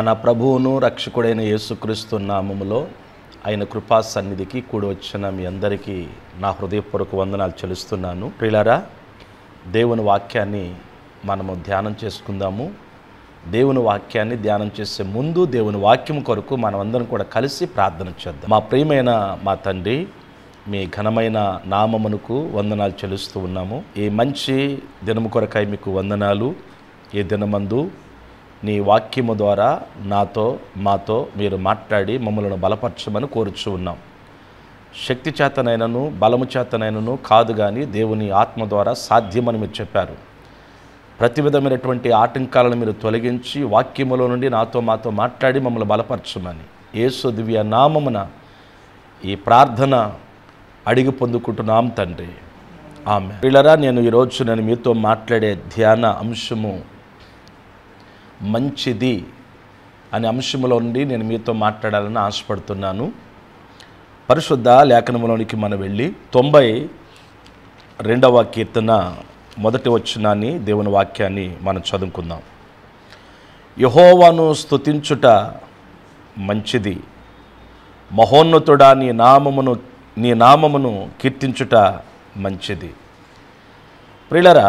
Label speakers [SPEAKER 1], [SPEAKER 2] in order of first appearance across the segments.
[SPEAKER 1] మన ప్రభువును రక్షకుడైన యేసుక్రీస్తు నామములో ఆయన కృపా సన్నిధికి కూడి వచ్చిన మీ అందరికీ నా హృదయపూర్వక వందనాలు చెల్లిస్తున్నాను ప్రిలరా దేవుని వాక్యాన్ని మనము ధ్యానం చేసుకుందాము దేవుని వాక్యాన్ని ధ్యానం చేసే ముందు దేవుని వాక్యం కొరకు మనమందరం కూడా కలిసి ప్రార్థన చేద్దాం మా ప్రియమైన మా తండ్రి మీ ఘనమైన నామమునకు వందనాలు చెల్లిస్తూ ఉన్నాము ఈ మంచి దినము కొరకాయ మీకు వందనాలు ఈ దినమందు నీ వాక్యము ద్వారా నాతో మాతో మీరు మాట్లాడి మమ్మలను బలపరచమని కోరుచు ఉన్నాం శక్తి చేతనైనను బలము చేతనైనను కాదు కానీ దేవుని ఆత్మ ద్వారా సాధ్యమని మీరు చెప్పారు ప్రతి విధమైనటువంటి ఆటంకాలను మీరు తొలగించి వాక్యములో నుండి నాతో మాతో మాట్లాడి మమ్మల్ని బలపరచమని యేసు దివ్య నామమున ఈ ప్రార్థన అడిగి పొందుకుంటున్నాం తండ్రి ఆమె పిల్లరా నేను ఈరోజు నేను మీతో మాట్లాడే ధ్యాన అంశము మంచిది అనే అంశంలో ఉండి నేను మీతో మాట్లాడాలని ఆశపడుతున్నాను పరిశుద్ధ లేఖనంలోనికి మనం వెళ్ళి తొంభై రెండవ కీర్తన మొదటి వచ్చినాన్ని దేవుని వాక్యాన్ని మనం చదువుకుందాం యహోవాను స్థుతించుట మంచిది మహోన్నతుడా నీ నామమును నీ నామమును కీర్తించుట మంచిది ప్రిలరా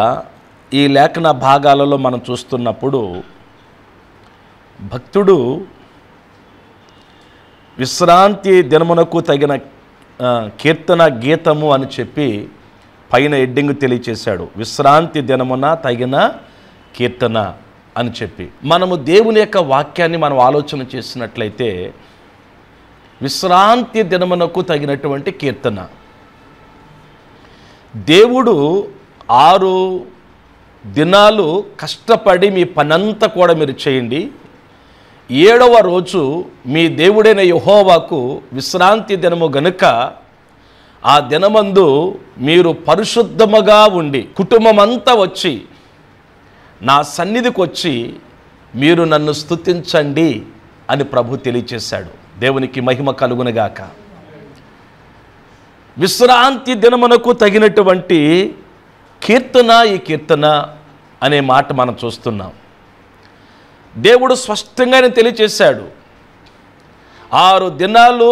[SPEAKER 1] ఈ లేఖన భాగాలలో మనం చూస్తున్నప్పుడు భక్తుడు విశ్రాంతి దినమునకు తగిన కీర్తన గీతము అని చెప్పి పైన ఎడ్డింగ్ తెలియచేశాడు విశ్రాంతి దినమున తగిన కీర్తన అని చెప్పి మనము దేవుని యొక్క వాక్యాన్ని మనం ఆలోచన చేసినట్లయితే విశ్రాంతి దినమునకు తగినటువంటి కీర్తన దేవుడు ఆరు దినాలు కష్టపడి మీ పనంతా కూడా మీరు చేయండి ఏడవ రోజు మీ దేవుడైన యహోవాకు విశ్రాంతి దినము గనుక ఆ దినమందు మీరు పరిశుద్ధముగా ఉండి కుటుంబమంతా వచ్చి నా సన్నిధికి వచ్చి మీరు నన్ను స్థుతించండి అని ప్రభు తెలియచేశాడు దేవునికి మహిమ కలుగునగాక విశ్రాంతి దినమునకు తగినటువంటి కీర్తన ఈ కీర్తన అనే మాట మనం చూస్తున్నాం దేవుడు స్పష్టంగానే తెలియచేశాడు ఆరు దినాలు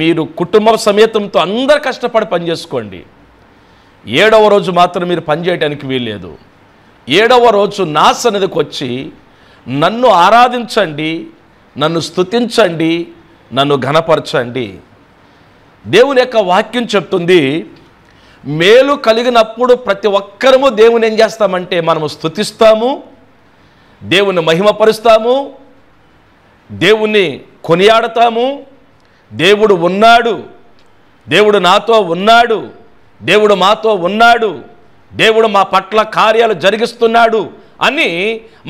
[SPEAKER 1] మీరు కుటుంబం సమేతంతో అందరు కష్టపడి పనిచేసుకోండి ఏడవ రోజు మాత్రం మీరు పనిచేయడానికి వీల్లేదు ఏడవ రోజు నా సన్నిధికి వచ్చి నన్ను ఆరాధించండి నన్ను స్థుతించండి నన్ను ఘనపరచండి దేవుని యొక్క వాక్యం చెప్తుంది మేలు కలిగినప్పుడు ప్రతి ఒక్కరము దేవుని ఏం చేస్తామంటే మనము స్థుతిస్తాము దేవుని మహిమపరుస్తాము దేవుణ్ణి కొనియాడతాము దేవుడు ఉన్నాడు దేవుడు నాతో ఉన్నాడు దేవుడు మాతో ఉన్నాడు దేవుడు మా పట్ల కార్యాలు జరిగిస్తున్నాడు అని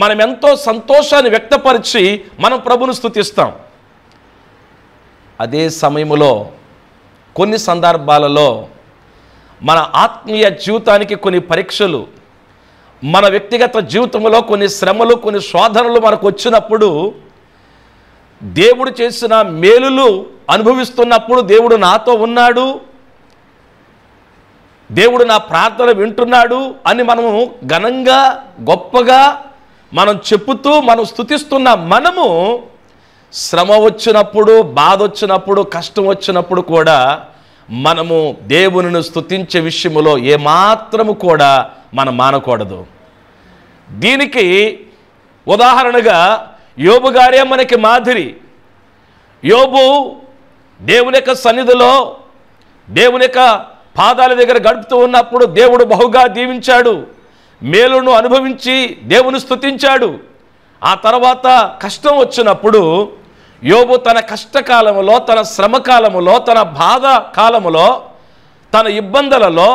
[SPEAKER 1] మనం ఎంతో సంతోషాన్ని వ్యక్తపరిచి మనం ప్రభును స్థుతిస్తాం అదే సమయంలో కొన్ని సందర్భాలలో మన ఆత్మీయ జీవితానికి కొన్ని పరీక్షలు మన వ్యక్తిగత జీవితంలో కొన్ని శ్రమలు కొన్ని శోధనలు మనకు వచ్చినప్పుడు దేవుడు చేసిన మేలులు అనుభవిస్తున్నప్పుడు దేవుడు నాతో ఉన్నాడు దేవుడు నా ప్రార్థన వింటున్నాడు అని మనము ఘనంగా గొప్పగా మనం చెప్పుతూ మనం స్థుతిస్తున్న మనము శ్రమ వచ్చినప్పుడు బాధ వచ్చినప్పుడు కష్టం వచ్చినప్పుడు కూడా మనము దేవునిను స్థుతించే విషయములో ఏమాత్రము కూడా మనం మానకూడదు దీనికి ఉదాహరణగా యోబు గారే మనకి మాదిరి యోబు దేవుని యొక్క సన్నిధిలో దేవుని యొక్క పాదాల దగ్గర గడుపుతూ ఉన్నప్పుడు దేవుడు బహుగా దీవించాడు మేలును అనుభవించి దేవుని స్థుతించాడు ఆ తర్వాత కష్టం వచ్చినప్పుడు యోబు తన కష్టకాలములో తన శ్రమకాలములో తన బాధ కాలములో తన ఇబ్బందులలో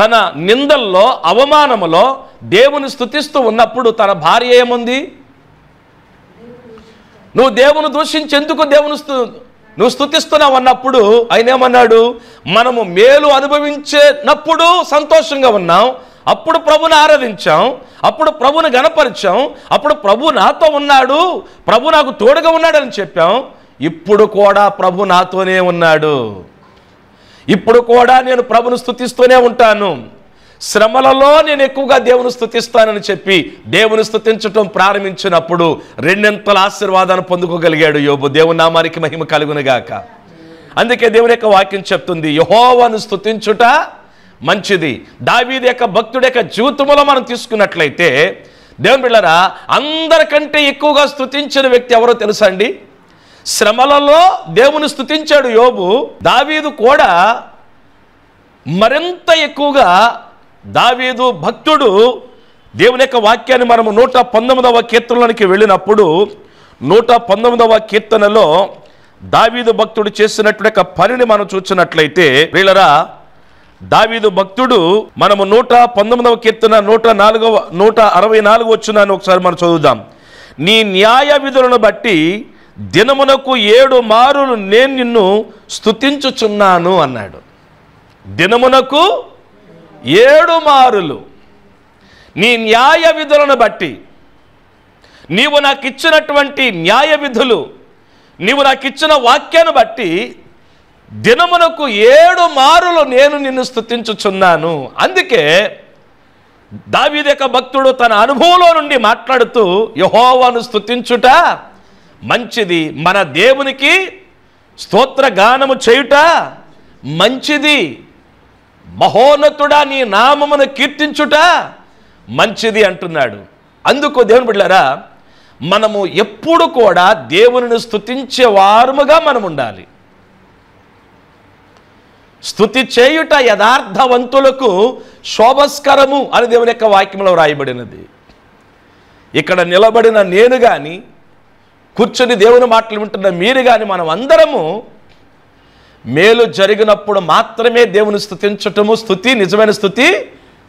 [SPEAKER 1] తన నిందల్లో అవమానములో దేవుని స్థుతిస్తూ ఉన్నప్పుడు తన భార్య ఏముంది నువ్వు దేవుని దూషించేందుకు దేవుని స్థు నువ్వు స్థుతిస్తున్నావు అన్నప్పుడు ఆయన ఏమన్నాడు మనము మేలు అనుభవించేటప్పుడు సంతోషంగా ఉన్నాం అప్పుడు ప్రభుని ఆరాధించాం అప్పుడు ప్రభుని గణపరిచాం అప్పుడు ప్రభు నాతో ఉన్నాడు ప్రభు నాకు తోడుగా ఉన్నాడని చెప్పాం ఇప్పుడు కూడా ప్రభు నాతోనే ఉన్నాడు ఇప్పుడు కూడా నేను ప్రభును స్థుతిస్తూనే ఉంటాను శ్రమలలో నేను ఎక్కువగా దేవుని స్థుతిస్తానని చెప్పి దేవుని స్థుతించటం ప్రారంభించినప్పుడు రెండింతల ఆశీర్వాదాన్ని పొందుకోగలిగాడు యోబు దేవు నామానికి మహిమ కలుగునుగాక అందుకే దేవుని యొక్క వాక్యం చెప్తుంది యహోవను స్థుతించుట మంచిది దావీది యొక్క భక్తుడి యొక్క జీవితంలో మనం తీసుకున్నట్లయితే దేవుని బిళ్ళరా అందరికంటే ఎక్కువగా స్థుతించిన వ్యక్తి ఎవరో తెలుసా అండి శ్రమలలో దేవుని స్థుతించాడు యోబు దావీదు కూడా మరింత ఎక్కువగా దావీదు భక్తుడు దేవుని యొక్క వాక్యాన్ని మనము నూట పంతొమ్మిదవ కీర్తనలోనికి వెళ్ళినప్పుడు నూట పంతొమ్మిదవ కీర్తనలో దావీదు భక్తుడు చేసినటువంటి పనిని మనం చూసినట్లయితే వీళ్ళరా దావీదు భక్తుడు మనము నూట పంతొమ్మిదవ కీర్తన నూట నాలుగవ నూట అరవై నాలుగు వచ్చున్నాను ఒకసారి మనం చదువుదాం నీ న్యాయ విధులను బట్టి దినమునకు ఏడు మారులు నేను నిన్ను స్థుతించుచున్నాను అన్నాడు దినమునకు ఏడు మారులు నీ న్యాయ విధులను బట్టి నీవు నాకు ఇచ్చినటువంటి న్యాయ విధులు నీవు నాకు ఇచ్చిన వాక్యాన్ని బట్టి దినమునకు ఏడు మారులు నేను నిన్ను స్థుతించుచున్నాను అందుకే దావిదేక భక్తుడు తన అనుభవంలో నుండి మాట్లాడుతూ యహోవాను స్థుతించుట మంచిది మన దేవునికి గానము చేయుట మంచిది మహోన్నతుడా నీ నామమును కీర్తించుట మంచిది అంటున్నాడు అందుకు దేవుని బిడ్డారా మనము ఎప్పుడు కూడా దేవుని స్థుతించే వారుముగా మనం ఉండాలి స్థుతి చేయుట యథార్థవంతులకు శోభస్కరము అని దేవుని యొక్క వాక్యంలో వ్రాయబడినది ఇక్కడ నిలబడిన నేను కానీ కూర్చొని దేవుని మాటలు వింటున్న మీరు కానీ మనం అందరము మేలు జరిగినప్పుడు మాత్రమే దేవుని స్థుతించటము స్థుతి నిజమైన స్థుతి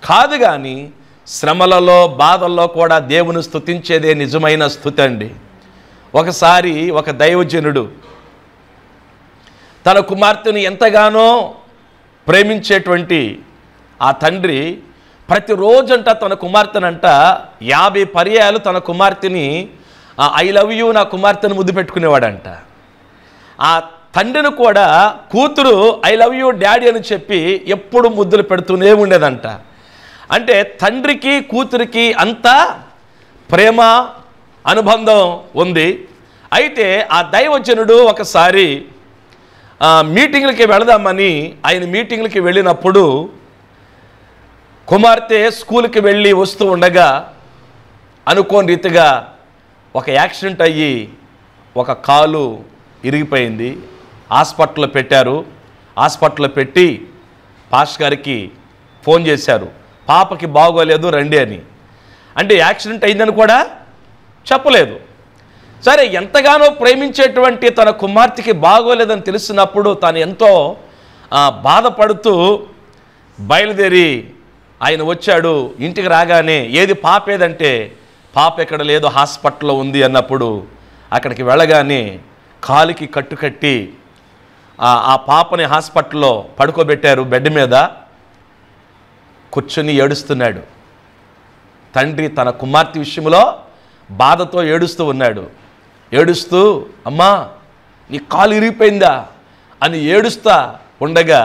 [SPEAKER 1] కాదు కానీ శ్రమలలో బాధల్లో కూడా దేవుని స్థుతించేదే నిజమైన స్థుతి అండి ఒకసారి ఒక దైవజనుడు తన కుమార్తెను ఎంతగానో ప్రేమించేటువంటి ఆ తండ్రి ప్రతిరోజంట తన కుమార్తెనంట యాభై పర్యాయాలు తన కుమార్తెని ఐ లవ్ యూ నా కుమార్తెను ముద్దు పెట్టుకునేవాడంట ఆ తండ్రిని కూడా కూతురు ఐ లవ్ యూ డాడీ అని చెప్పి ఎప్పుడు ముద్దులు పెడుతూనే ఉండేదంట అంటే తండ్రికి కూతురికి అంతా ప్రేమ అనుబంధం ఉంది అయితే ఆ దైవజనుడు ఒకసారి మీటింగ్లకి వెళదామని ఆయన మీటింగ్లకి వెళ్ళినప్పుడు కుమార్తె స్కూల్కి వెళ్ళి వస్తూ ఉండగా అనుకోని రీతిగా ఒక యాక్సిడెంట్ అయ్యి ఒక కాలు ఇరిగిపోయింది హాస్పిటల్లో పెట్టారు హాస్పిటల్లో పెట్టి పాష్ గారికి ఫోన్ చేశారు పాపకి బాగోలేదు రండి అని అంటే యాక్సిడెంట్ అయిందని కూడా చెప్పలేదు సరే ఎంతగానో ప్రేమించేటువంటి తన కుమార్తెకి బాగోలేదని తెలిసినప్పుడు తాను ఎంతో బాధపడుతూ బయలుదేరి ఆయన వచ్చాడు ఇంటికి రాగానే ఏది పాప ఏదంటే పాప ఎక్కడ లేదు హాస్పిటల్లో ఉంది అన్నప్పుడు అక్కడికి వెళ్ళగానే కాలికి కట్టు కట్టి ఆ పాపని హాస్పిటల్లో పడుకోబెట్టారు బెడ్ మీద కూర్చొని ఏడుస్తున్నాడు తండ్రి తన కుమార్తె విషయంలో బాధతో ఏడుస్తూ ఉన్నాడు ఏడుస్తూ అమ్మా నీ కాలు ఇరిగిపోయిందా అని ఏడుస్తా ఉండగా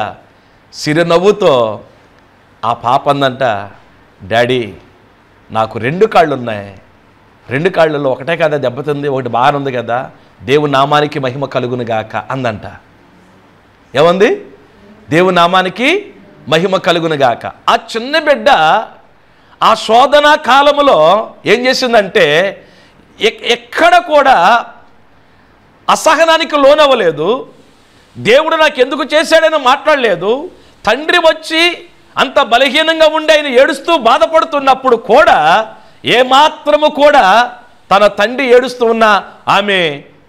[SPEAKER 1] సిరినవ్వుతో ఆ పాప అందంట డాడీ నాకు రెండు కాళ్ళు ఉన్నాయి రెండు కాళ్ళలో ఒకటే కదా దెబ్బతింది ఒకటి బాగానుంది కదా దేవు నామానికి మహిమ కలుగును గాక అందంట ఏముంది దేవు నామానికి మహిమ కలుగును గాక ఆ చిన్న బిడ్డ ఆ శోధన కాలంలో ఏం చేసిందంటే ఎక్కడ కూడా అసహనానికి లోనవ్వలేదు దేవుడు నాకు ఎందుకు చేశాడని మాట్లాడలేదు తండ్రి వచ్చి అంత బలహీనంగా ఉండి ఆయన ఏడుస్తూ బాధపడుతున్నప్పుడు కూడా ఏమాత్రము కూడా తన తండ్రి ఏడుస్తూ ఉన్న ఆమె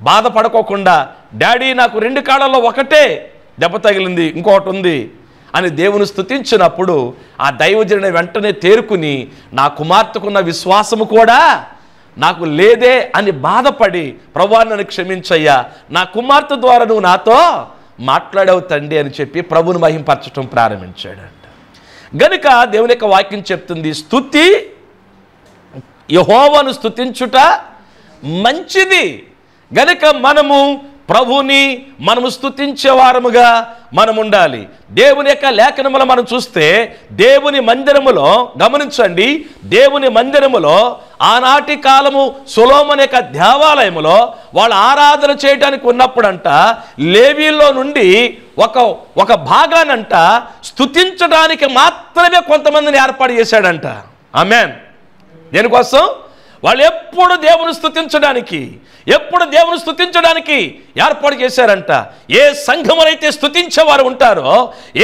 [SPEAKER 1] బాధపడుకోకుండా డాడీ నాకు రెండు కాళ్ళల్లో ఒకటే దెబ్బ తగిలింది ఇంకొకటి ఉంది అని దేవుని స్థుతించినప్పుడు ఆ దైవజనుని వెంటనే తేరుకుని నా కుమార్తెకున్న విశ్వాసము కూడా నాకు లేదే అని బాధపడి ప్రభా నన్ను క్షమించయ్యా నా కుమార్తె ద్వారా నువ్వు నాతో మాట్లాడవు తండ్రి అని చెప్పి ప్రభుని మహింపరచడం ప్రారంభించాడంట గనుక దేవుని యొక్క వాక్యం చెప్తుంది స్థుతి యహోవను స్థుతించుట మంచిది గనుక మనము ప్రభుని మనము స్థుతించే వారముగా మనం ఉండాలి దేవుని యొక్క లేఖనములో మనం చూస్తే దేవుని మందిరములో గమనించండి దేవుని మందిరములో ఆనాటి కాలము సులోమని యొక్క దేవాలయములో వాళ్ళు ఆరాధన చేయడానికి ఉన్నప్పుడంట లేవీలో నుండి ఒక ఒక భాగానంట స్థుతించడానికి మాత్రమే కొంతమందిని ఏర్పాటు చేశాడంట ఆమెన్ దేనికోసం వాళ్ళు ఎప్పుడు దేవుని స్థుతించడానికి ఎప్పుడు దేవుని స్థుతించడానికి ఏర్పాటు చేశారంట ఏ సంఘములైతే స్థుతించేవారు ఉంటారో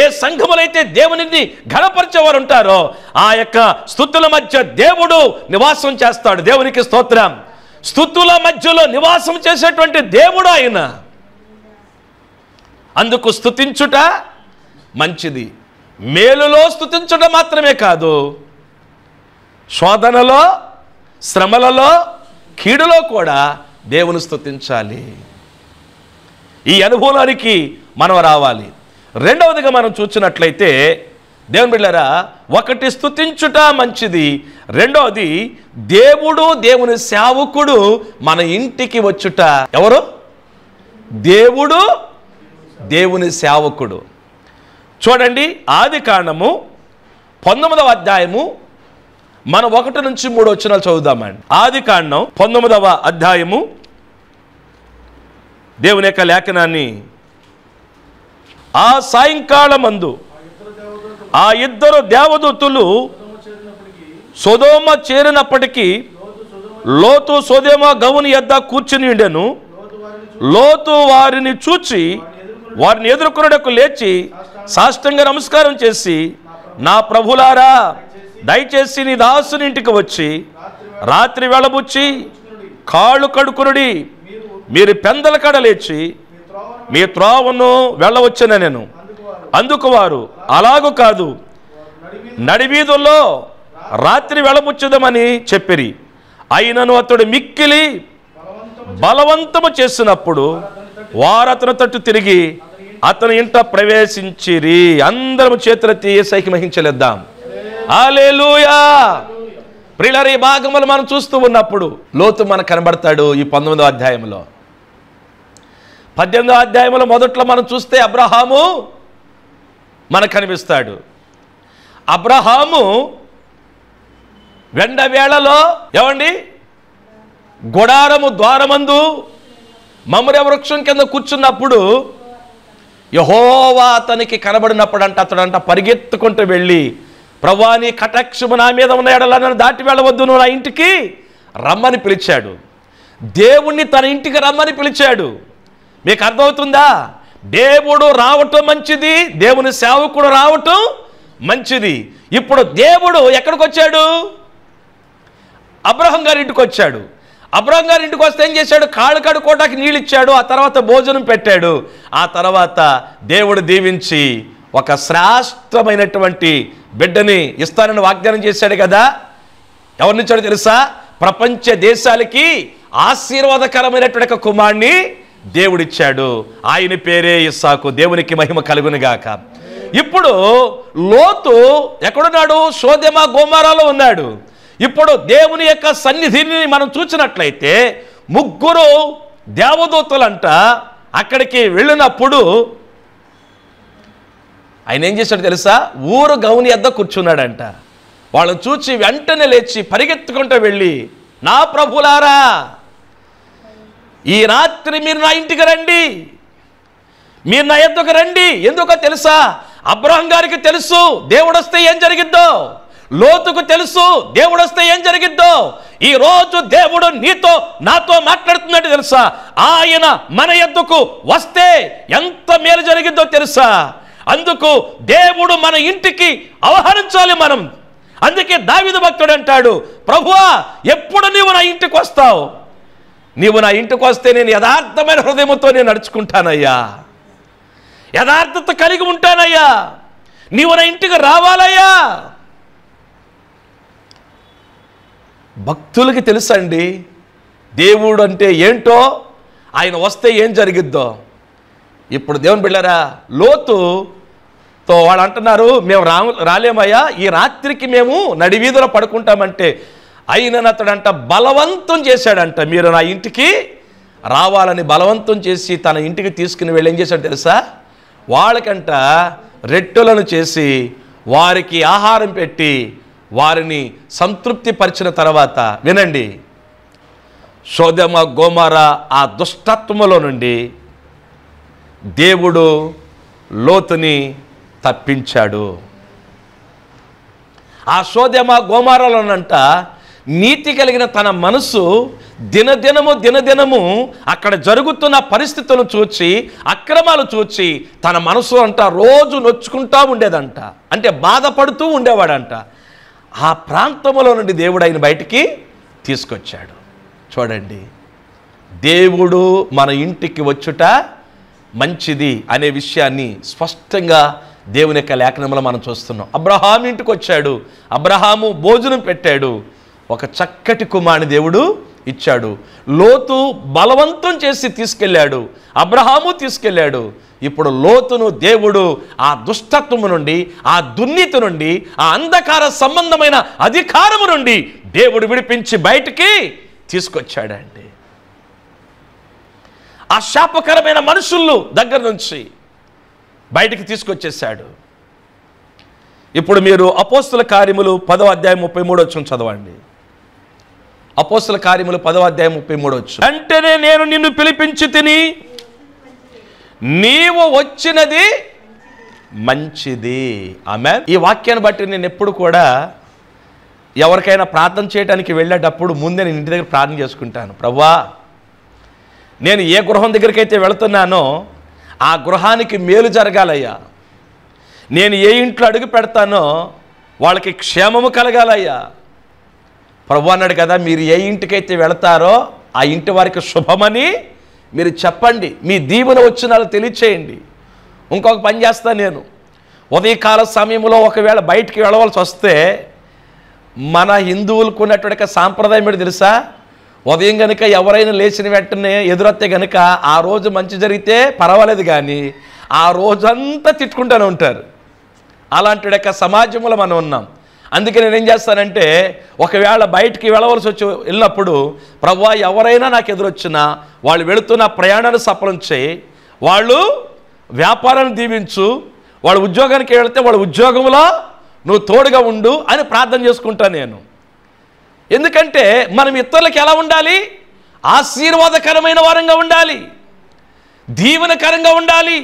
[SPEAKER 1] ఏ సంఘములైతే దేవునిని ఘనపరిచేవారు ఉంటారో ఆ యొక్క స్థుతుల మధ్య దేవుడు నివాసం చేస్తాడు దేవునికి స్తోత్రం స్థుతుల మధ్యలో నివాసం చేసేటువంటి దేవుడు ఆయన అందుకు స్థుతించుట మంచిది మేలులో స్థుతించడం మాత్రమే కాదు శోధనలో శ్రమలలో కీడులో కూడా దేవుని స్థుతించాలి ఈ అనుభవానికి మనం రావాలి రెండవదిగా మనం చూసినట్లయితే దేవుని బిళ్ళరా ఒకటి స్థుతించుట మంచిది రెండవది దేవుడు దేవుని సేవకుడు మన ఇంటికి వచ్చుట ఎవరు దేవుడు దేవుని సేవకుడు చూడండి ఆది కాండము పంతొమ్మిదవ అధ్యాయము మనం ఒకటి నుంచి మూడు వచనాలు చదువుదామండి ఆది కాండం పంతొమ్మిదవ అధ్యాయము దేవుని యొక్క లేఖనాన్ని ఆ సాయంకాలమందు ఆ ఇద్దరు దేవదూతులు సుధోమ చేరినప్పటికీ లోతు సోదేమ గవుని ఎద్ద కూర్చుని ఉండెను లోతు వారిని చూచి వారిని ఎదుర్కొనడకు లేచి సాష్టంగా నమస్కారం చేసి నా ప్రభులారా దయచేసి నీ దాసునింటికి ఇంటికి వచ్చి రాత్రి వెళ్ళబుచ్చి కాళ్ళు కడుకునుడి మీరు పెందల కడ లేచి మీ త్రోవను వెళ్ళవచ్చిన నేను అందుకు వారు అలాగూ కాదు నడివీధుల్లో రాత్రి వెళ్ళబుచ్చుదమని చెప్పిరి అయినను అతడు మిక్కిలి బలవంతము చేసినప్పుడు వారు అతను తట్టు తిరిగి అతని ఇంట ప్రవేశించిరి అందరం చేతులెత్తి సైకి మహించలేద్దాం ఆలేలుయా ప్రిలర్ భాగములు మనం చూస్తూ ఉన్నప్పుడు లోతు మనకు కనబడతాడు ఈ పంతొమ్మిదో అధ్యాయంలో పద్దెనిమిదో అధ్యాయంలో మొదట్లో మనం చూస్తే అబ్రహాము మనకు కనిపిస్తాడు అబ్రహాము వెండ వేళలో ఏమండి గుడారము ద్వారమందు మమర వృక్షం కింద కూర్చున్నప్పుడు యహోవా అతనికి కనబడినప్పుడు అంట అతడంట పరిగెత్తుకుంటూ వెళ్ళి ప్రభా నీ కటాక్షము నా మీద ఉన్నాయడలా నన్ను దాటి వెళ్ళవద్దు నువ్వు నా ఇంటికి రమ్మని పిలిచాడు దేవుణ్ణి తన ఇంటికి రమ్మని పిలిచాడు మీకు అర్థమవుతుందా దేవుడు రావటం మంచిది దేవుని సేవకుడు రావటం మంచిది ఇప్పుడు దేవుడు ఎక్కడికి వచ్చాడు అబ్రహం గారి ఇంటికి వచ్చాడు అబ్రహం గారి ఇంటికి వస్తే ఏం చేశాడు కాళ్ళు కడుకోటానికి నీళ్ళు ఇచ్చాడు ఆ తర్వాత భోజనం పెట్టాడు ఆ తర్వాత దేవుడు దీవించి ఒక శ్రేష్టమైనటువంటి బిడ్డని ఇస్తానని వాగ్దానం చేశాడు కదా ఎవరి తెలుసా ప్రపంచ దేశాలకి ఆశీర్వాదకరమైనటువంటి ఒక కుమారుణ్ణి దేవుడిచ్చాడు ఆయన పేరే ఇస్సాకు దేవునికి మహిమ కలుగునిగాక ఇప్పుడు లోతు ఎక్కడున్నాడు సోదెమ గోమారాలో ఉన్నాడు ఇప్పుడు దేవుని యొక్క సన్నిధిని మనం చూసినట్లయితే ముగ్గురు దేవదూతలంట అక్కడికి వెళ్ళినప్పుడు ఆయన ఏం చేశాడు తెలుసా ఊరు గౌని ఎద్ద కూర్చున్నాడంట వాళ్ళు చూచి వెంటనే లేచి పరిగెత్తుకుంటూ వెళ్ళి నా ప్రభులారా ఈ రాత్రి మీరు నా ఇంటికి రండి మీరు నా ఎద్దకు రండి ఎందుకో తెలుసా అబ్రహం గారికి తెలుసు దేవుడు వస్తే ఏం జరిగిద్దో లోతుకు తెలుసు దేవుడు వస్తే ఏం జరిగిద్దో ఈ రోజు దేవుడు నీతో నాతో మాట్లాడుతున్నట్టు తెలుసా ఆయన మన ఎద్దుకు వస్తే ఎంత మేలు జరిగిద్దో తెలుసా అందుకు దేవుడు మన ఇంటికి అవహరించాలి మనం అందుకే దావిద భక్తుడు అంటాడు ప్రభువా ఎప్పుడు నీవు నా ఇంటికి వస్తావు నీవు నా ఇంటికి వస్తే నేను యథార్థమైన హృదయంతో నేను నడుచుకుంటానయ్యా యథార్థత కలిగి ఉంటానయ్యా నీవు నా ఇంటికి రావాలయ్యా భక్తులకి తెలుసండి దేవుడు అంటే ఏంటో ఆయన వస్తే ఏం జరిగిద్దో ఇప్పుడు దేవుని బిళ్ళారా లోతు తో వాళ్ళు అంటున్నారు మేము రా రాలేమయ్యా ఈ రాత్రికి మేము నడివీధిలో పడుకుంటామంటే అయిన అతడంట బలవంతం చేశాడంట మీరు నా ఇంటికి రావాలని బలవంతం చేసి తన ఇంటికి తీసుకుని వెళ్ళి ఏం చేశాడు తెలుసా వాళ్ళకంట రెట్టెలను చేసి వారికి ఆహారం పెట్టి వారిని సంతృప్తిపరిచిన తర్వాత వినండి శోధమ గోమార ఆ దుష్టత్వంలో నుండి దేవుడు లోతుని తప్పించాడు ఆ సోదేమ గోమారాలోనంట నీతి కలిగిన తన మనసు దినదినము దినదినము అక్కడ జరుగుతున్న పరిస్థితులు చూచి అక్రమాలు చూచి తన మనసు అంట రోజు నొచ్చుకుంటూ ఉండేదంట అంటే బాధపడుతూ ఉండేవాడంట ఆ ప్రాంతంలో నుండి దేవుడు ఆయన బయటికి తీసుకొచ్చాడు చూడండి దేవుడు మన ఇంటికి వచ్చుట మంచిది అనే విషయాన్ని స్పష్టంగా దేవుని యొక్క లేఖనంలో మనం చూస్తున్నాం అబ్రహాం ఇంటికి వచ్చాడు అబ్రహాము భోజనం పెట్టాడు ఒక చక్కటి కుమారుని దేవుడు ఇచ్చాడు లోతు బలవంతం చేసి తీసుకెళ్ళాడు అబ్రహాము తీసుకెళ్ళాడు ఇప్పుడు లోతును దేవుడు ఆ దుష్టత్వము నుండి ఆ దుర్నీతి నుండి ఆ అంధకార సంబంధమైన అధికారము నుండి దేవుడు విడిపించి బయటికి తీసుకొచ్చాడండి ఆ శాపకరమైన మనుషులను దగ్గర నుంచి బయటికి తీసుకొచ్చేసాడు ఇప్పుడు మీరు అపోస్తుల కార్యములు పదో అధ్యాయం ముప్పై మూడు వచ్చి చదవండి అపోస్తుల కార్యములు పదో అధ్యాయం ముప్పై మూడు వచ్చు వెంటనే నేను నిన్ను పిలిపించి తిని నీవు వచ్చినది మంచిది ఆమె ఈ వాక్యాన్ని బట్టి నేను ఎప్పుడు కూడా ఎవరికైనా ప్రార్థన చేయడానికి వెళ్ళేటప్పుడు ముందే నేను ఇంటి దగ్గర ప్రార్థన చేసుకుంటాను ప్రవ్వా నేను ఏ గృహం దగ్గరికైతే వెళుతున్నానో ఆ గృహానికి మేలు జరగాలయ్యా నేను ఏ ఇంట్లో అడుగు పెడతానో వాళ్ళకి క్షేమము కలగాలయ్యా ప్రభు అన్నాడు కదా మీరు ఏ ఇంటికైతే వెళతారో ఆ ఇంటి వారికి శుభమని మీరు చెప్పండి మీ దీవెన వచ్చిన తెలియచేయండి ఇంకొక పని చేస్తాను నేను ఉదయకాల సమయంలో ఒకవేళ బయటికి వెళ్ళవలసి వస్తే మన హిందువులకు ఉన్నటువంటి సాంప్రదాయం మీరు తెలుసా ఉదయం కనుక ఎవరైనా లేచిన వెంటనే ఎదురొస్తే కనుక ఆ రోజు మంచి జరిగితే పర్వాలేదు కానీ ఆ రోజంతా తిట్టుకుంటూనే ఉంటారు అలాంటి యొక్క సమాజంలో మనం ఉన్నాం అందుకే నేను ఏం చేస్తానంటే ఒకవేళ బయటికి వెళ్ళవలసి వచ్చి వెళ్ళినప్పుడు ప్రవ్వా ఎవరైనా నాకు ఎదురొచ్చినా వాళ్ళు వెళుతున్న ప్రయాణాన్ని సఫలం చేయి వాళ్ళు వ్యాపారాన్ని దీవించు వాళ్ళ ఉద్యోగానికి వెళితే వాళ్ళ ఉద్యోగంలో నువ్వు తోడుగా ఉండు అని ప్రార్థన చేసుకుంటాను నేను ఎందుకంటే మనం ఇతరులకు ఎలా ఉండాలి ఆశీర్వాదకరమైన వారంగా ఉండాలి దీవెనకరంగా ఉండాలి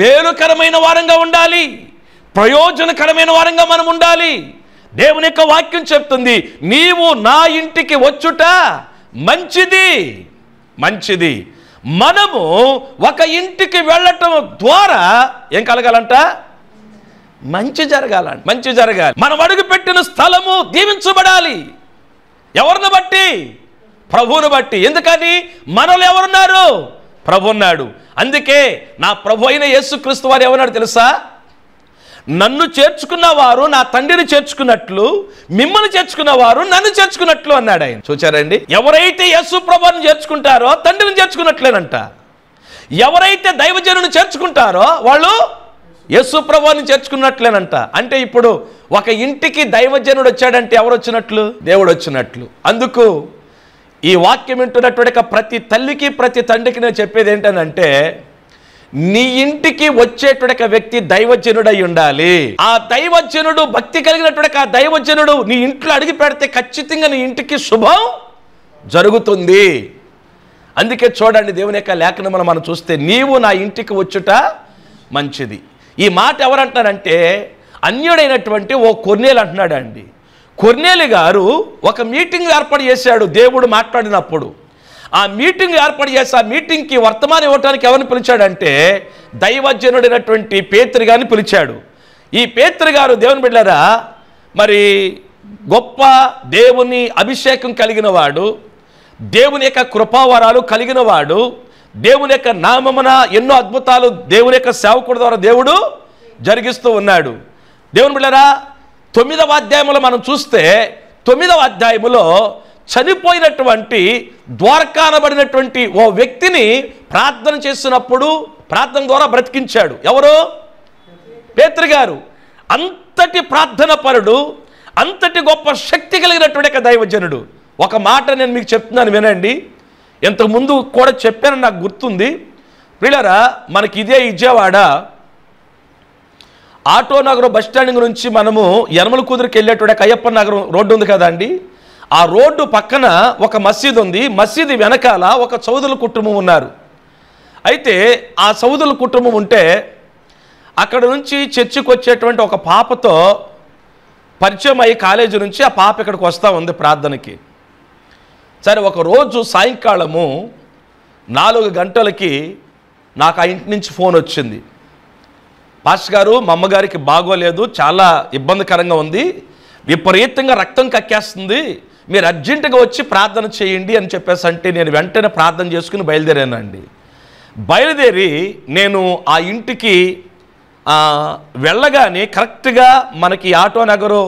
[SPEAKER 1] మేలుకరమైన వారంగా ఉండాలి ప్రయోజనకరమైన వారంగా మనం ఉండాలి దేవుని యొక్క వాక్యం చెప్తుంది నీవు నా ఇంటికి వచ్చుట మంచిది మంచిది మనము ఒక ఇంటికి వెళ్ళటం ద్వారా ఏం కలగాలంట మంచి జరగాలంట మంచి జరగాలి మనం అడుగుపెట్టిన స్థలము దీవించబడాలి ఎవరిని బట్టి ప్రభువుని బట్టి ఎందుకని మనలో ఎవరున్నారు ప్రభు ఉన్నాడు అందుకే నా ప్రభు అయిన యేసు క్రీస్తు వారు ఎవరున్నాడు తెలుసా నన్ను చేర్చుకున్న వారు నా తండ్రిని చేర్చుకున్నట్లు మిమ్మల్ని చేర్చుకున్న వారు నన్ను చేర్చుకున్నట్లు అన్నాడు ఆయన చూచారండి ఎవరైతే యేసు ప్రభుని చేర్చుకుంటారో తండ్రిని చేర్చుకున్నట్లేనంట ఎవరైతే దైవజనుని చేర్చుకుంటారో వాళ్ళు యేసుప్రభుని చేర్చుకున్నట్లేనంట అంటే ఇప్పుడు ఒక ఇంటికి దైవజనుడు వచ్చాడంటే ఎవరు వచ్చినట్లు దేవుడు వచ్చినట్లు అందుకు ఈ వాక్యం వింటున్నటువంటి ప్రతి తల్లికి ప్రతి తండ్రికి నేను చెప్పేది ఏంటంటే నీ ఇంటికి వచ్చేటువంటి వ్యక్తి దైవజనుడై ఉండాలి ఆ దైవజనుడు భక్తి కలిగినటువంటి ఆ దైవజనుడు నీ ఇంట్లో అడిగి పెడితే ఖచ్చితంగా నీ ఇంటికి శుభం జరుగుతుంది అందుకే చూడండి దేవుని యొక్క లేఖనములు మనం చూస్తే నీవు నా ఇంటికి వచ్చుట మంచిది ఈ మాట ఎవరంటారంటే అన్యుడైనటువంటి ఓ కొర్నేలు అంటున్నాడు అండి కొర్నేలు గారు ఒక మీటింగ్ ఏర్పాటు చేశాడు దేవుడు మాట్లాడినప్పుడు ఆ మీటింగ్ ఏర్పాటు చేసి ఆ మీటింగ్కి వర్తమానం ఇవ్వటానికి ఎవరిని పిలిచాడంటే దైవజనుడైనటువంటి పేత్రి గారిని పిలిచాడు ఈ పేత్రి గారు దేవుని బిడ్డారా మరి గొప్ప దేవుని అభిషేకం కలిగిన వాడు దేవుని యొక్క కృపావరాలు కలిగిన వాడు దేవుని యొక్క నామమున ఎన్నో అద్భుతాలు దేవుని యొక్క సేవకుడు ద్వారా దేవుడు జరిగిస్తూ ఉన్నాడు దేవుని బిళ్ళరా తొమ్మిదవ అధ్యాయంలో మనం చూస్తే తొమ్మిదవ అధ్యాయములో చనిపోయినటువంటి ద్వారకానబడినటువంటి ఓ వ్యక్తిని ప్రార్థన చేసినప్పుడు ప్రార్థన ద్వారా బ్రతికించాడు ఎవరు పేతృగారు అంతటి ప్రార్థన పరుడు అంతటి గొప్ప శక్తి కలిగినటువంటి దైవజనుడు ఒక మాట నేను మీకు చెప్తున్నాను వినండి ఇంతకుముందు కూడా చెప్పాను నాకు గుర్తుంది ప్రియులరా మనకి ఇదే విజయవాడ ఆటో నగరం బస్ స్టాండ్ నుంచి మనము యనమల కుదురుకి వెళ్ళేటువంటి అయ్యప్ప నగరం రోడ్డు ఉంది కదా అండి ఆ రోడ్డు పక్కన ఒక మసీదు ఉంది మసీదు వెనకాల ఒక చౌదుల కుటుంబం ఉన్నారు అయితే ఆ సౌదుల కుటుంబం ఉంటే అక్కడ నుంచి చర్చికి వచ్చేటువంటి ఒక పాపతో పరిచయం అయ్యి కాలేజీ నుంచి ఆ పాప ఇక్కడికి వస్తూ ఉంది ప్రార్థనకి సరే ఒకరోజు సాయంకాలము నాలుగు గంటలకి నాకు ఆ ఇంటి నుంచి ఫోన్ వచ్చింది పాస్ గారు మా అమ్మగారికి బాగోలేదు చాలా ఇబ్బందికరంగా ఉంది విపరీతంగా రక్తం కక్కేస్తుంది మీరు అర్జెంటుగా వచ్చి ప్రార్థన చేయండి అని చెప్పేసి అంటే నేను వెంటనే ప్రార్థన చేసుకుని బయలుదేరానండి బయలుదేరి నేను ఆ ఇంటికి వెళ్ళగానే కరెక్ట్గా మనకి ఆటో నగరు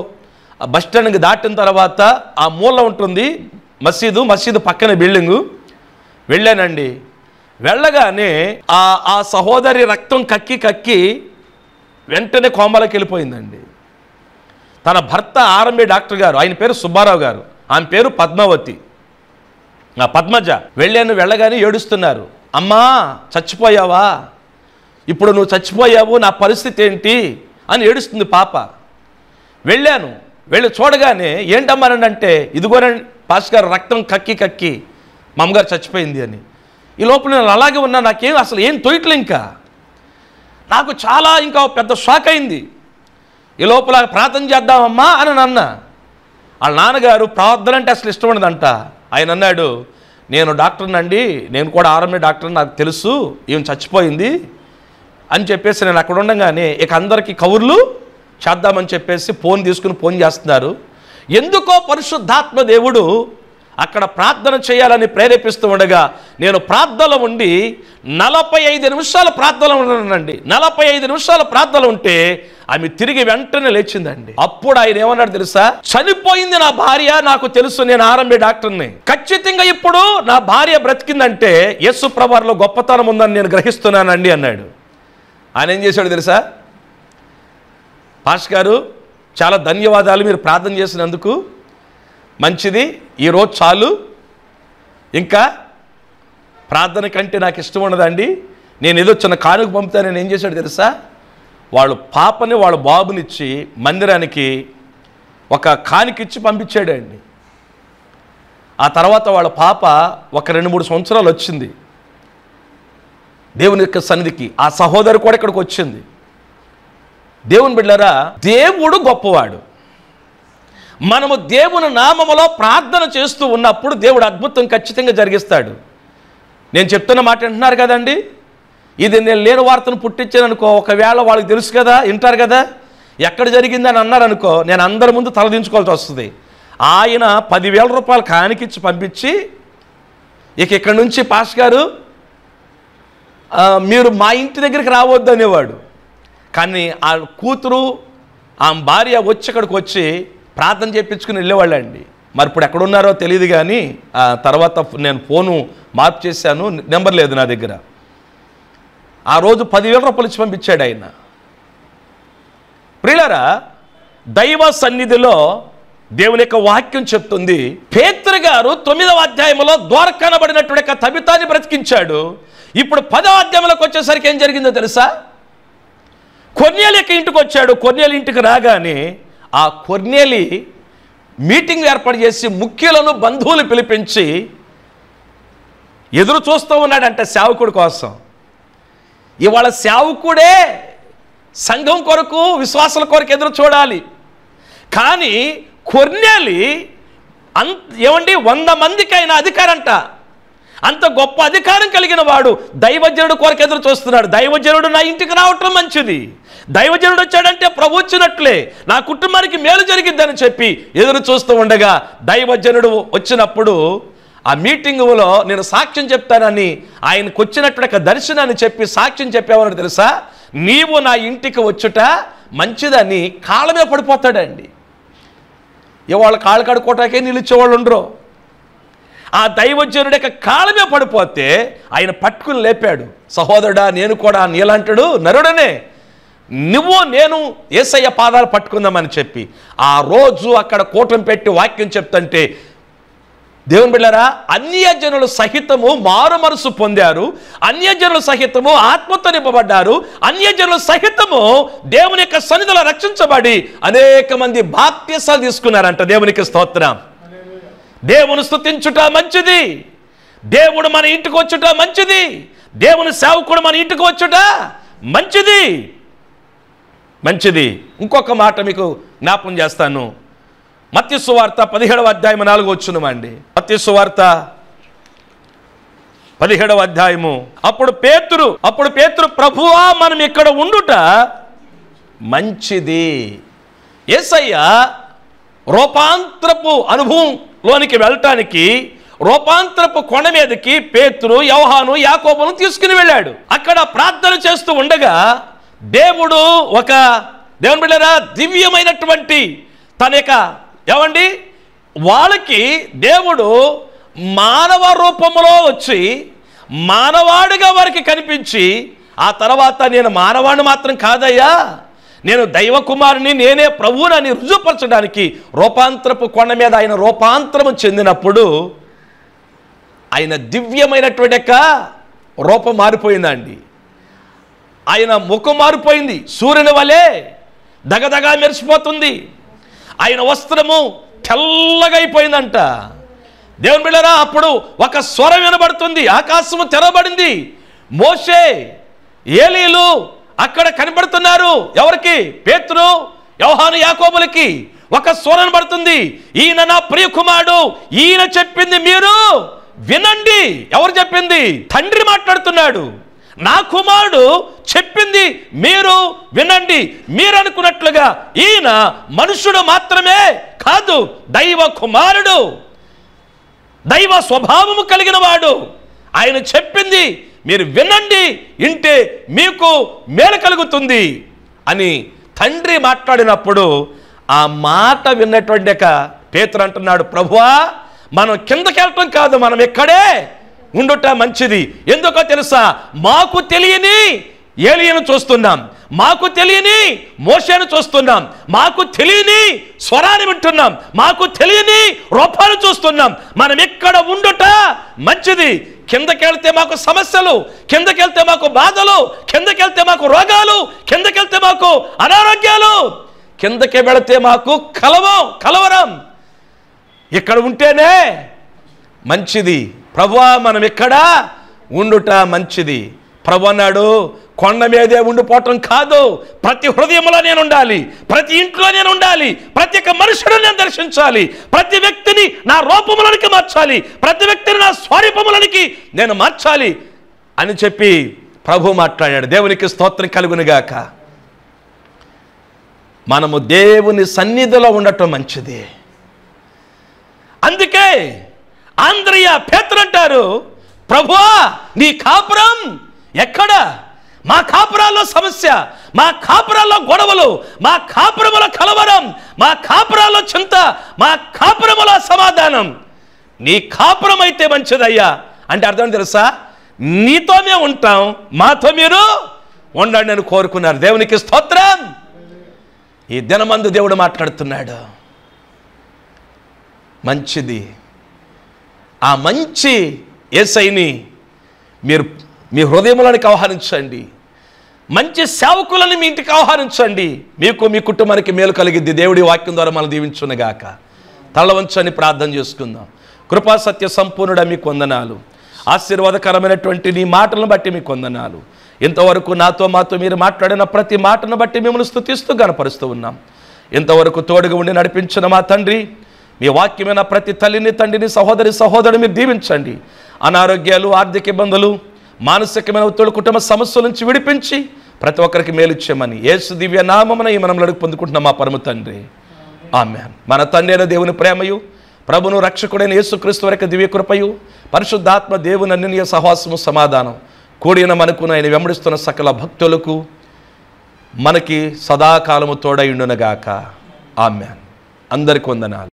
[SPEAKER 1] బస్ స్టాండ్కి దాటిన తర్వాత ఆ మూల ఉంటుంది మసీదు మసీదు పక్కన బిల్డింగు వెళ్ళానండి వెళ్ళగానే ఆ సహోదరి రక్తం కక్కి కక్కి వెంటనే కోమలకి వెళ్ళిపోయిందండి తన భర్త ఆర్ఎంఏ డాక్టర్ గారు ఆయన పేరు సుబ్బారావు గారు ఆమె పేరు పద్మావతి నా పద్మజ వెళ్ళాను వెళ్ళగానే ఏడుస్తున్నారు అమ్మా చచ్చిపోయావా ఇప్పుడు నువ్వు చచ్చిపోయావు నా పరిస్థితి ఏంటి అని ఏడుస్తుంది పాప వెళ్ళాను వెళ్ళి చూడగానే ఏంటమ్మానంటే అంటే ఇదిగోనండి పాస్ గారు రక్తం కక్కి కక్కి మామగారు చచ్చిపోయింది అని ఈ లోపల నేను అలాగే ఉన్నా నాకేం అసలు ఏం తొయట్లే ఇంకా నాకు చాలా ఇంకా పెద్ద షాక్ అయింది ఈ లోపల ప్రార్థన చేద్దామమ్మా అని నాన్న వాళ్ళ నాన్నగారు ప్రార్థన అంటే అసలు ఇష్టం ఉండదంట ఆయన అన్నాడు నేను డాక్టర్నండి నేను కూడా ఆర్ఎంఏ డాక్టర్ నాకు తెలుసు ఈమె చచ్చిపోయింది అని చెప్పేసి నేను అక్కడ ఉండగానే ఇక అందరికీ కవుర్లు చేద్దామని చెప్పేసి ఫోన్ తీసుకుని ఫోన్ చేస్తున్నారు ఎందుకో పరిశుద్ధాత్మ దేవుడు అక్కడ ప్రార్థన చేయాలని ప్రేరేపిస్తూ ఉండగా నేను ప్రార్థనలో ఉండి నలభై ఐదు నిమిషాలు ప్రార్థనలు ఉండనండి నలభై ఐదు నిమిషాలు ప్రార్థనలు ఉంటే ఆమె తిరిగి వెంటనే లేచిందండి అప్పుడు ఆయన ఏమన్నాడు తెలుసా చనిపోయింది నా భార్య నాకు తెలుసు నేను ఆరంభి డాక్టర్ని ఖచ్చితంగా ఇప్పుడు నా భార్య బ్రతికిందంటే యేసు ప్రభార్లో గొప్పతనం ఉందని నేను గ్రహిస్తున్నానండి అన్నాడు ఆయన ఏం చేశాడు తెలుసా పాష్ గారు చాలా ధన్యవాదాలు మీరు ప్రార్థన చేసినందుకు మంచిది ఈరోజు చాలు ఇంకా ప్రార్థన కంటే నాకు ఇష్టం ఉండదండి నేను ఏదో చిన్న కానుక పంపితే నేను ఏం చేశాడు తెలుసా వాళ్ళు పాపని వాళ్ళ బాబునిచ్చి మందిరానికి ఒక కానుకిచ్చి పంపించాడండి ఆ తర్వాత వాళ్ళ పాప ఒక రెండు మూడు సంవత్సరాలు వచ్చింది దేవుని యొక్క సన్నిధికి ఆ సహోదరు కూడా ఇక్కడికి వచ్చింది దేవుని బిడ్డరా దేవుడు గొప్పవాడు మనము దేవుని నామములో ప్రార్థన చేస్తూ ఉన్నప్పుడు దేవుడు అద్భుతం ఖచ్చితంగా జరిగిస్తాడు నేను చెప్తున్న మాట వింటున్నారు కదండి ఇది నేను లేని వార్తను పుట్టించాను అనుకో ఒకవేళ వాళ్ళకి తెలుసు కదా వింటారు కదా ఎక్కడ జరిగిందని అనుకో నేను అందరి ముందు తలదించుకోవాల్సి వస్తుంది ఆయన పదివేల రూపాయలు కానికిచ్చి పంపించి ఇక ఇక్కడి నుంచి పాస్ గారు మీరు మా ఇంటి దగ్గరికి రావద్దు అనేవాడు కానీ ఆ కూతురు ఆమె భార్య వచ్చి అక్కడికి వచ్చి ప్రార్థన చేయించుకుని వెళ్ళేవాళ్ళండి మరి ఇప్పుడు ఎక్కడున్నారో తెలియదు కానీ తర్వాత నేను ఫోను మార్పు చేశాను నెంబర్ లేదు నా దగ్గర ఆ రోజు పదివేల రూపాయలు ఇచ్చి పంపించాడు ఆయన ప్రియులరా దైవ సన్నిధిలో దేవుని యొక్క వాక్యం చెప్తుంది పేత్ర గారు తొమ్మిదవ అధ్యాయంలో ద్వారకనబడినటువంటి యొక్క తబితాన్ని బ్రతికించాడు ఇప్పుడు పదవ అధ్యాయంలోకి వచ్చేసరికి ఏం జరిగిందో తెలుసా కొన్నేలికి ఇంటికి వచ్చాడు కొన్నేలి ఇంటికి రాగానే ఆ కొన్నేలి మీటింగ్ ఏర్పాటు చేసి ముఖ్యులను బంధువులు పిలిపించి ఎదురు చూస్తూ ఉన్నాడంటే సేవకుడి కోసం ఇవాళ సేవకుడే సంఘం కొరకు విశ్వాసుల కొరకు ఎదురు చూడాలి కానీ కొన్నేలి అంత ఏమండి వంద మందికైనా అధికారంట అంత గొప్ప అధికారం కలిగిన వాడు దైవజనుడు కోరిక ఎదురు చూస్తున్నాడు దైవజనుడు నా ఇంటికి రావటం మంచిది దైవజనుడు వచ్చాడంటే ప్రభు వచ్చినట్లే నా కుటుంబానికి మేలు జరిగిద్దని చెప్పి ఎదురు చూస్తూ ఉండగా దైవజనుడు వచ్చినప్పుడు ఆ మీటింగులో నేను సాక్ష్యం చెప్తానని ఆయనకు వచ్చినట్టు దర్శనాన్ని చెప్పి సాక్ష్యం చెప్పావని తెలుసా నీవు నా ఇంటికి వచ్చుట మంచిదని కాళ్ళ మీద పడిపోతాడండి ఇవాళ కాళ్ళు కడుక్కోటాకే నిలిచేవాళ్ళు ఉండరు ఆ దైవజనుడి యొక్క కాలమే పడిపోతే ఆయన పట్టుకుని లేపాడు సహోదరుడా నేను కూడా నీలంటాడు నరుడనే నువ్వు నేను ఏసయ్య పాదాలు పట్టుకుందామని చెప్పి ఆ రోజు అక్కడ కూటం పెట్టి వాక్యం చెప్తుంటే దేవుని బిళ్ళరా అన్యజనులు సహితము మారుమరుసు పొందారు అన్యజనులు సహితము ఆత్మతో నింపబడ్డారు అన్యజనులు సహితము దేవుని యొక్క సన్నిధిలో రక్షించబడి అనేక మంది బాప్యసాలు తీసుకున్నారంట దేవునికి స్తోత్రం దేవుని స్థుతించుట మంచిది దేవుడు మన ఇంటికి వచ్చుట మంచిది దేవుని సేవకుడు మన ఇంటికి వచ్చుట మంచిది మంచిది ఇంకొక మాట మీకు జ్ఞాపం చేస్తాను మత్స్సువార్త పదిహేడవ అధ్యాయం నాలుగు వచ్చునమండి వార్త పదిహేడవ అధ్యాయము అప్పుడు పేతురు అప్పుడు పేతురు ప్రభువా మనం ఇక్కడ ఉండుట మంచిది ఏసయ్యా రూపాంతరపు అనుభవంలోనికి వెళ్ళటానికి రూపాంతరపు కొండ మీదకి పేతురు యవహాను యాకోబును తీసుకుని వెళ్ళాడు అక్కడ ప్రార్థన చేస్తూ ఉండగా దేవుడు ఒక దేవుని బిడ్డరా దివ్యమైనటువంటి తన యొక్క ఏమండి వాళ్ళకి దేవుడు మానవ రూపంలో వచ్చి మానవాడిగా వారికి కనిపించి ఆ తర్వాత నేను మానవాడిని మాత్రం కాదయ్యా నేను దైవకుమారిని నేనే నేనే అని రుజుపరచడానికి రూపాంతరపు కొండ మీద ఆయన రూపాంతరము చెందినప్పుడు ఆయన దివ్యమైనటువంటి యొక్క రూపం మారిపోయిందండి ఆయన ముఖం మారిపోయింది సూర్యుని వలె దగదగా మెరిసిపోతుంది ఆయన వస్త్రము తెల్లగా అయిపోయిందంట దేవుని బిళ్ళరా అప్పుడు ఒక స్వరం వినబడుతుంది ఆకాశము తెరబడింది మోషే ఏలీలు అక్కడ కనబడుతున్నారు ఎవరికి పేతురు యోహాను యాకోబులకి ఒక స్వరం పడుతుంది ఈయన నా ప్రియ కుమారుడు ఈయన చెప్పింది మీరు వినండి ఎవరు చెప్పింది తండ్రి మాట్లాడుతున్నాడు నా కుమారుడు చెప్పింది మీరు వినండి మీరు అనుకున్నట్లుగా ఈయన మనుషుడు మాత్రమే కాదు దైవ కుమారుడు దైవ స్వభావము కలిగిన వాడు ఆయన చెప్పింది మీరు వినండి ఇంటే మీకు మేలు కలుగుతుంది అని తండ్రి మాట్లాడినప్పుడు ఆ మాట విన్నటువంటి పేతురు అంటున్నాడు ప్రభువా మనం కిందకి వెళ్ళటం కాదు మనం ఇక్కడే ఉండుట మంచిది ఎందుకో తెలుసా మాకు తెలియని ఏలియను చూస్తున్నాం మాకు తెలియని మోషను చూస్తున్నాం మాకు తెలియని స్వరాన్ని వింటున్నాం మాకు తెలియని రూపాలు చూస్తున్నాం మనం ఇక్కడ ఉండుట మంచిది కిందకెళ్తే మాకు సమస్యలు కిందకెళ్తే మాకు బాధలు కిందకెళ్తే మాకు రోగాలు కిందకెళ్తే మాకు అనారోగ్యాలు కిందకి వెళితే మాకు కలవం కలవరం ఇక్కడ ఉంటేనే మంచిది ప్రభు మనం ఇక్కడ ఉండుట మంచిది ప్రభు అన్నాడు కొండ మీదే ఉండిపోవటం కాదు ప్రతి హృదయంలో నేను ఉండాలి ప్రతి ఇంట్లో నేను ఉండాలి ప్రతి ఒక్క మనుషుడు నేను దర్శించాలి ప్రతి వ్యక్తిని నా రూపములనికి మార్చాలి ప్రతి వ్యక్తిని నా స్వరూపములనికి నేను మార్చాలి అని చెప్పి ప్రభు మాట్లాడాడు దేవునికి స్తోత్రం కలుగునుగాక మనము దేవుని సన్నిధిలో ఉండటం మంచిది అందుకే ఆంధ్రయ అంటారు ప్రభువా నీ కాపురం ఎక్కడ మా కాపురాల్లో సమస్య మా కాపురాల్లో గొడవలు మా కాపురముల కలవరం మా కాపురాల్లో చింత మా కాపురముల సమాధానం నీ కాపురం అయితే మంచిదయ్యా అంటే అర్థం తెలుసా నీతో మేము ఉంటాం మాతో మీరు ఉండండి అని కోరుకున్నారు దేవునికి స్తోత్రం ఈ దినమందు దేవుడు మాట్లాడుతున్నాడు మంచిది ఆ మంచి ఏసైని మీరు మీ హృదయములనికి ఆహ్వానించండి మంచి సేవకులను మీ ఇంటికి ఆహ్వానించండి మీకు మీ కుటుంబానికి మేలు కలిగిద్ది దేవుడి వాక్యం ద్వారా మనం దీవించునుగాక తలవంచని ప్రార్థన చేసుకుందాం కృపా సత్య సంపూర్ణుడ మీకు వందనాలు ఆశీర్వాదకరమైనటువంటి నీ మాటలను బట్టి మీకు వందనాలు ఇంతవరకు నాతో మాతో మీరు మాట్లాడిన ప్రతి మాటను బట్టి మిమ్మల్ని స్థుతిస్తూ గనపరుస్తూ ఉన్నాం ఇంతవరకు తోడుగా ఉండి నడిపించిన మా తండ్రి మీ వాక్యమైన ప్రతి తల్లిని తండ్రిని సహోదరి సహోదరుని మీరు దీవించండి అనారోగ్యాలు ఆర్థిక ఇబ్బందులు మానసికమైన ఒత్తిళ్ళు కుటుంబ సమస్యల నుంచి విడిపించి ప్రతి ఒక్కరికి మేలిచ్చామని యేసు దివ్య నామమున ఈ మనం అడుగు పొందుకుంటున్నాం మా పరమ తండ్రి ఆమె మన తండ్రి అయిన దేవుని ప్రేమయు ప్రభును రక్షకుడైన యేసుక్రీస్తు వరకు దివ్య కృపయు పరిశుద్ధాత్మ దేవుని అన్యన్య సహవాసము సమాధానం కూడిన మనకు ఆయన వెంబడిస్తున్న సకల భక్తులకు మనకి సదాకాలము తోడయుండునగాక ఆమె అందరికి వందనాలు